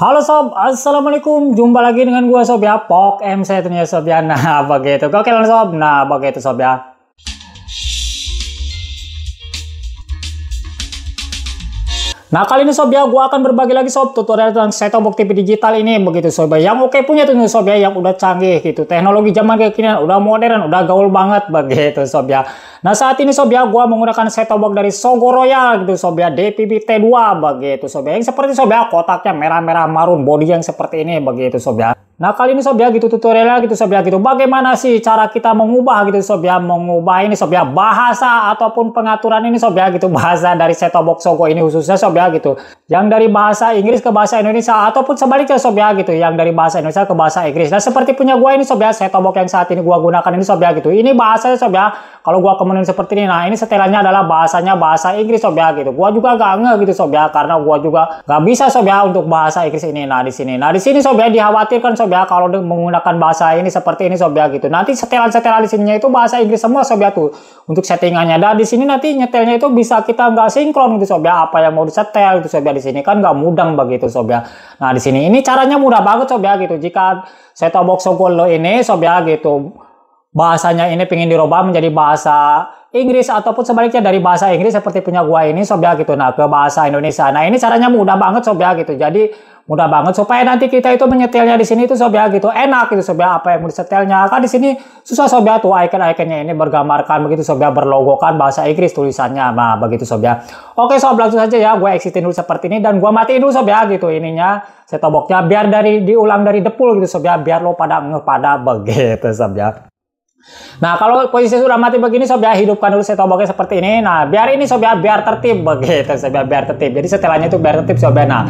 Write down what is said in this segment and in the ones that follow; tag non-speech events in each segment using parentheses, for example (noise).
Halo sob, assalamualaikum. Jumpa lagi dengan gua sob ya. Pok M saya ternyata sob ya. Nah begitu. (laughs) Oke langsung sob. Nah begitu sob ya. Nah kali ini sob ya, gue akan berbagi lagi sob tutorial tentang setting box TV digital ini begitu sob ya. Yang oke punya tuh sob ya, yang udah canggih gitu. Teknologi zaman kekinian, udah modern, udah gaul banget begitu sob ya. Nah saat ini sob ya gue menggunakan set box dari Sogo Royal gitu sob ya DPB T2 begitu sob ya. Yang seperti sob ya kotaknya merah-merah marun body yang seperti ini begitu sob ya. Nah kali ini sob ya gitu tutorialnya gitu sob ya gitu bagaimana sih cara kita mengubah gitu sob ya mengubah ini sob ya bahasa ataupun pengaturan ini sob ya gitu bahasa dari seto box Sogo ini khususnya sob ya gitu yang dari bahasa Inggris ke bahasa Indonesia ataupun sebaliknya sob ya gitu yang dari bahasa Indonesia ke bahasa Inggris. Nah seperti punya gua ini sob ya seto box yang saat ini gua gunakan ini sob ya gitu ini bahasanya sob ya kalau gua kemudian seperti ini nah ini setelannya adalah bahasanya bahasa Inggris sob ya gitu. Gua juga gak nge gitu sob ya karena gua juga gak bisa sob ya untuk bahasa Inggris ini. Nah di sini nah di sini sob ya dikhawatirkan sob sob ya kalau menggunakan bahasa ini seperti ini sob ya gitu. Nanti setelan-setelan di sininya itu bahasa Inggris semua sob ya tuh. Untuk settingannya dan di sini nanti nyetelnya itu bisa kita nggak sinkron gitu sob ya. Apa yang mau disetel itu sob ya di sini kan nggak mudah begitu sob ya. Nah di sini ini caranya mudah banget sob ya gitu. Jika set box sogolo ini sob ya gitu bahasanya ini pengen dirubah menjadi bahasa Inggris ataupun sebaliknya dari bahasa Inggris seperti punya gua ini sob ya gitu nah ke bahasa Indonesia. Nah ini caranya mudah banget sob ya gitu. Jadi mudah banget supaya nanti kita itu menyetelnya di sini itu sob ya gitu enak gitu sob ya apa yang mau disetelnya kan di sini susah sob ya tuh icon-iconnya ini bergambarkan begitu sob ya berlogokan bahasa Inggris tulisannya nah begitu sob ya. Oke sob langsung saja ya gue exitin dulu seperti ini dan gue matiin dulu sob ya gitu ininya setoboknya biar dari diulang dari depul gitu sob ya biar lo pada pada begitu sob ya. Nah, kalau posisi sudah mati begini, ya, hidupkan dulu setoboknya seperti ini. Nah, biar ini ya, biar tertib begitu, ya, biar tertib. Jadi setelahnya itu biar tertib ya. Nah,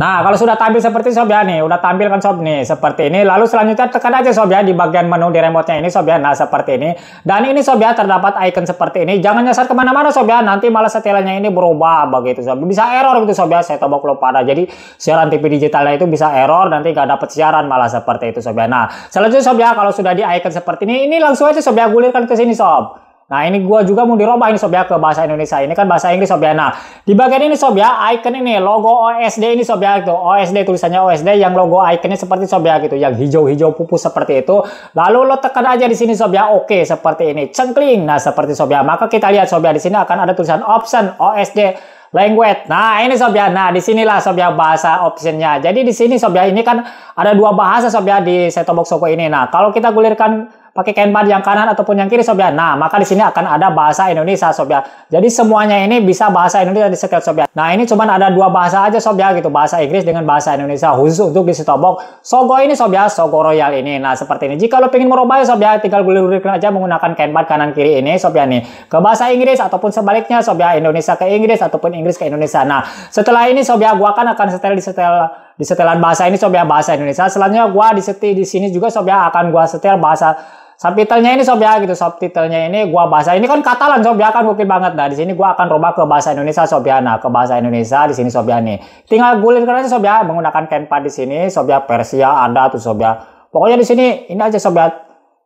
Nah, kalau sudah tampil seperti sob ya nih, udah tampilkan kan sob nih seperti ini. Lalu selanjutnya tekan aja sob ya di bagian menu di remote-nya ini sob ya. Nah, seperti ini. Dan ini sob ya terdapat icon seperti ini. Jangan nyasar kemana-mana sob ya. Nanti malah setelannya ini berubah begitu sob. Bisa error gitu sob ya. Saya coba pada. Jadi siaran TV digitalnya itu bisa error nanti gak dapat siaran malah seperti itu sob ya. Nah, selanjutnya sob ya kalau sudah di icon seperti ini, ini langsung aja sob ya gulirkan ke sini sob. Nah ini gue juga mau dirubah ini sob ya ke bahasa Indonesia. Ini kan bahasa Inggris sob ya. Nah di bagian ini sob ya icon ini logo OSD ini sob ya itu OSD tulisannya OSD yang logo iconnya seperti sob ya gitu yang hijau-hijau pupus seperti itu. Lalu lo tekan aja di sini sob ya oke seperti ini cengkling. Nah seperti sob ya maka kita lihat sob ya di sini akan ada tulisan option OSD language. Nah, ini sob ya. Nah, di sinilah sob ya bahasa optionnya. Jadi di sini sob ya ini kan ada dua bahasa sob ya di set box Soko ini. Nah, kalau kita gulirkan pakai kain yang kanan ataupun yang kiri sobat. Nah, maka di sini akan ada bahasa Indonesia sobat. Jadi semuanya ini bisa bahasa Indonesia di setel sobat. Nah, ini cuma ada dua bahasa aja sobat gitu, bahasa Inggris dengan bahasa Indonesia khusus untuk di setel box. Sogo ini sobat, Sogo Royal ini. Nah, seperti ini. Jika lo pengen merubahnya sobat, tinggal gulir-gulir aja menggunakan kain kanan kiri ini sobat nih. Ke bahasa Inggris ataupun sebaliknya sobat, Indonesia ke Inggris ataupun Inggris ke Indonesia. Nah, setelah ini sobat, gua akan akan setel di setel di setelan bahasa ini sobat bahasa Indonesia. Selanjutnya gua di seti di sini juga sobat akan gua setel bahasa subtitlenya ini sob ya gitu subtitlenya ini gua bahasa ini kan Katalan sob ya kan mungkin banget nah di sini gua akan rubah ke bahasa Indonesia sob ya nah ke bahasa Indonesia di sini sob ya nih tinggal gulirkan aja sob ya menggunakan Kenpa di sini sob ya Persia ada tuh sob ya pokoknya di sini ini aja sob ya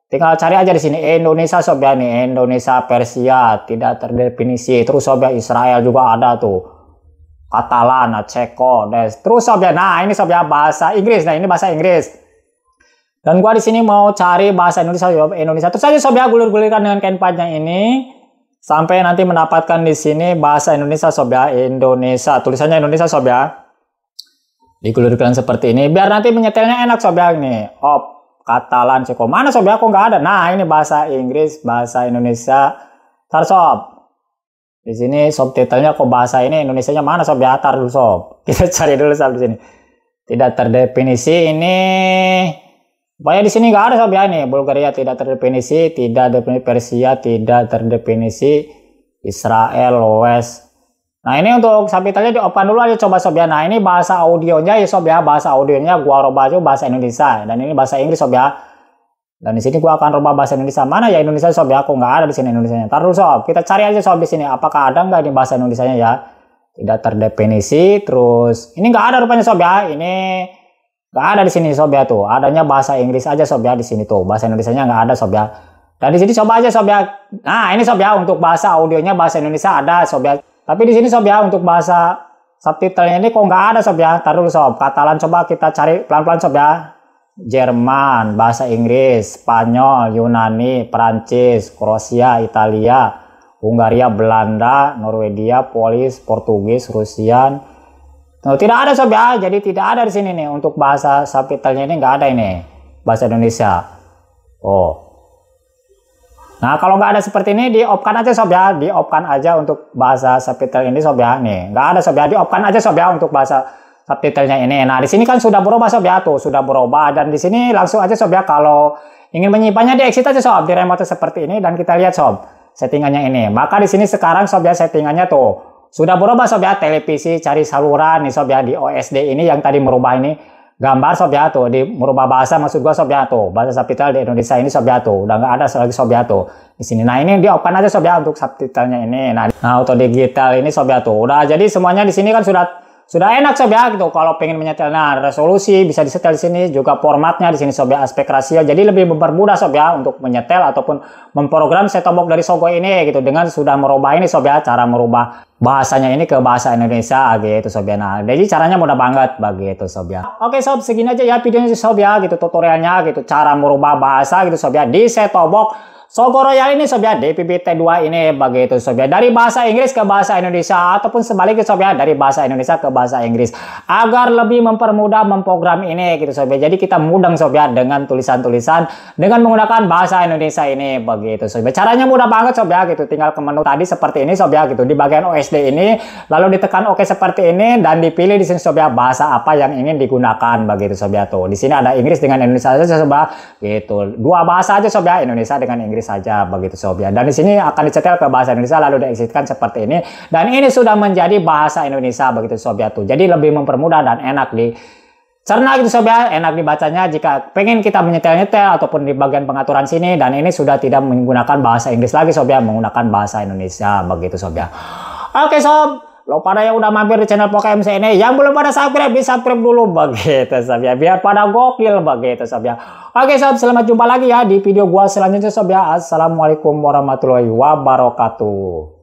tinggal cari aja di sini Indonesia sob ya nih Indonesia Persia tidak terdefinisi terus sob ya Israel juga ada tuh Katalan Ceko des terus sob ya nah ini sob ya bahasa Inggris nah ini bahasa Inggris dan gua di sini mau cari bahasa Indonesia Indonesia. Terus aja sob ya gulir gulirkan dengan kain panjang ini sampai nanti mendapatkan di sini bahasa Indonesia sob ya Indonesia. Tulisannya Indonesia sob ya. gulirkan seperti ini biar nanti menyetelnya enak sob ya nih. Op Katalan Ceko. Mana sob ya kok nggak ada? Nah, ini bahasa Inggris, bahasa Indonesia. Tar sob. Di sini subtitlenya kok bahasa ini Indonesia-nya mana sob ya? Tar dulu sob. (laughs) Kita cari dulu sob di sini. Tidak terdefinisi ini banyak di sini nggak ada sob ya ini. Bulgaria tidak terdefinisi, tidak terdefinisi Persia, tidak terdefinisi Israel, West. Nah ini untuk di open dulu aja coba sob ya. Nah ini bahasa audionya ya sob ya. Bahasa audionya gua rubah aja bahasa Indonesia. Dan ini bahasa Inggris sob ya. Dan di sini gua akan rubah bahasa Indonesia. Mana ya Indonesia sob ya? Aku nggak ada di sini Indonesia. Taruh sob. Kita cari aja sob di sini. Apakah ada nggak di bahasa Indonesia ya? Tidak terdefinisi. Terus ini nggak ada rupanya sob ya. Ini Gak ada di sini sob ya tuh. Adanya bahasa Inggris aja sob ya di sini tuh. Bahasa Indonesia nya nggak ada sob ya. Dan di sini coba aja sob ya. Nah ini sob ya untuk bahasa audionya bahasa Indonesia ada sob ya. Tapi di sini sob ya untuk bahasa subtitlenya ini kok nggak ada sob ya. Taruh dulu sob. Katalan coba kita cari pelan-pelan sob ya. Jerman, bahasa Inggris, Spanyol, Yunani, Perancis, Kroasia, Italia, Hungaria, Belanda, Norwegia, Polis, Portugis, Rusian, Nah, tidak ada sob ya, jadi tidak ada di sini nih untuk bahasa subtitlenya ini nggak ada ini bahasa Indonesia. Oh. Nah, kalau nggak ada seperti ini, di diopkan aja sob ya. Diopkan aja untuk bahasa subtitle ini sob ya. Nih, nggak ada sob ya. Diopkan aja sob ya untuk bahasa subtitlenya ini. Nah, di sini kan sudah berubah sob ya tuh, sudah berubah. Dan di sini langsung aja sob ya. Kalau ingin menyimpannya di exit aja sob. Di remote seperti ini dan kita lihat sob settingannya ini. Maka di sini sekarang sob ya settingannya tuh sudah berubah sob ya televisi cari saluran nih sob ya di OSD ini yang tadi merubah ini gambar sob ya tuh di merubah bahasa maksud gua sob ya tuh bahasa subtitle di Indonesia ini sob ya tuh udah nggak ada lagi sob ya tuh di sini. Nah ini dia open aja sob ya untuk subtitlenya ini. Nah, nah auto digital ini sob ya tuh udah jadi semuanya di sini kan sudah sudah enak sob ya gitu kalau pengen menyetel nah resolusi bisa disetel di sini juga formatnya di sini sob ya aspek rasio jadi lebih mempermudah sob ya untuk menyetel ataupun memprogram set box dari Sogo ini gitu dengan sudah merubah ini sob ya cara merubah bahasanya ini ke bahasa Indonesia gitu sob ya. Nah, jadi caranya mudah banget begitu sob ya. Oke sob, segini aja ya videonya sob ya gitu tutorialnya gitu cara merubah bahasa gitu sob ya di setobok Sogo Royal ini sob ya DPPT 2 ini begitu sob ya dari bahasa Inggris ke bahasa Indonesia ataupun sebaliknya sob ya dari bahasa Indonesia ke bahasa Inggris agar lebih mempermudah memprogram ini gitu sob ya. Jadi kita mudang sob ya dengan tulisan-tulisan dengan menggunakan bahasa Indonesia ini begitu sob ya. Caranya mudah banget sob ya gitu tinggal ke menu tadi seperti ini sob ya gitu di bagian OS SD ini, lalu ditekan oke OK seperti ini dan dipilih di sini sobat bahasa apa yang ingin digunakan begitu sobat tuh. Di sini ada Inggris dengan Indonesia saja sobat gitu. Dua bahasa aja sobat Indonesia dengan Inggris saja begitu sobat. Dan di sini akan dicetel ke bahasa Indonesia lalu diexitkan seperti ini dan ini sudah menjadi bahasa Indonesia begitu sobat tuh. Jadi lebih mempermudah dan enak di Cerna gitu sobat, enak dibacanya jika pengen kita menyetel-nyetel ataupun di bagian pengaturan sini dan ini sudah tidak menggunakan bahasa Inggris lagi sobat, menggunakan bahasa Indonesia begitu sobat. Oke sob, lo pada yang udah mampir di channel MC ini, yang belum pada subscribe, bisa subscribe dulu begitu sob ya. Biar pada gokil begitu sob ya. Oke sob, selamat jumpa lagi ya di video gua selanjutnya sob ya. Assalamualaikum warahmatullahi wabarakatuh.